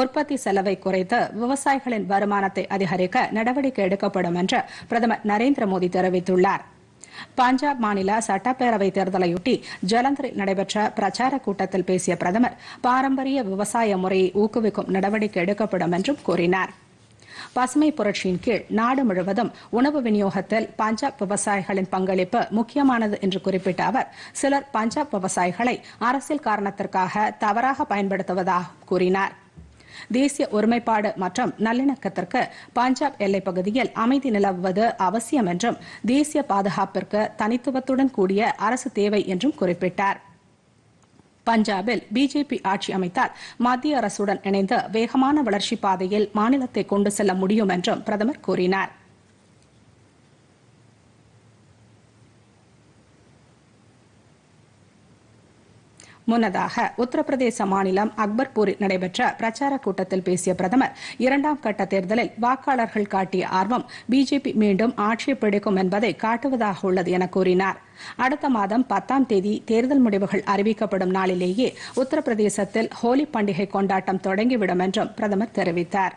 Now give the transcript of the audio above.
உற்பத்தி செலவை குறைத்து விவசாயிகளின் வருமானத்தை அதிகரிக்க நடவடிக்கை எடுக்கப்படும் என்று பிரதமர் நரேந்திர மோடி தெரிவித்துள்ளார் பஞ்சாப் மாநில சட்டப்பேரவை தேர்தலையொட்டி ஜலந்தரில் நடைபெற்ற பிரச்சார கூட்டத்தில் பேசிய பிரதமர் பாரம்பரிய விவசாய முறையை ஊக்குவிக்கும் நடவடிக்கை எடுக்கப்படும் என்றும் கூறினார் பசுமை புரட்சியின் கீழ் நாடு முழுவதும் உணவு விநியோகத்தில் பஞ்சாப் விவசாயிகளின் பங்களிப்பு முக்கியமானது என்று குறிப்பிட்ட அவர் சிலர் பஞ்சாப் விவசாயிகளை அரசியல் காரணத்திற்காக தவறாக பயன்படுத்துவதாக கூறினாா் தேசிய ஒருமைப்பாடு மற்றும் நல்லிணக்கத்திற்கு பஞ்சாப் எல்லைப் பகுதியில் அமைதி நிலவுவது அவசியம் என்றும் தேசிய பாதுகாப்பிற்கு தனித்துவத்துடன் கூடிய அரசு தேவை என்றும் குறிப்பிட்டார் பஞ்சாபில் பிஜேபி ஆட்சி அமைத்தால் மத்திய அரசுடன் இணைந்து வேகமான வளர்ச்சிப் பாதையில் மாநிலத்தை கொண்டு செல்ல முடியும் என்றும் பிரதமர் கூறினாா் முன்னதாக உத்தரப்பிரதேச மாநிலம் அக்பர்பூரில் நடைபெற்ற பிரச்சார கூட்டத்தில் பேசிய பிரதமர் இரண்டாம் கட்ட தேர்தலில் வாக்காளர்கள் காட்டிய ஆர்வம் பிஜேபி மீண்டும் ஆட்சி பிடிக்கும் என்பதை காட்டுவதாக உள்ளது என கூறினார் அடுத்த மாதம் பத்தாம் தேதி தேர்தல் முடிவுகள் அறிவிக்கப்படும் நாளிலேயே உத்தரப்பிரதேசத்தில் ஹோலி பண்டிகை கொண்டாட்டம் தொடங்கிவிடும் என்றும் பிரதமர் தெரிவித்தாா்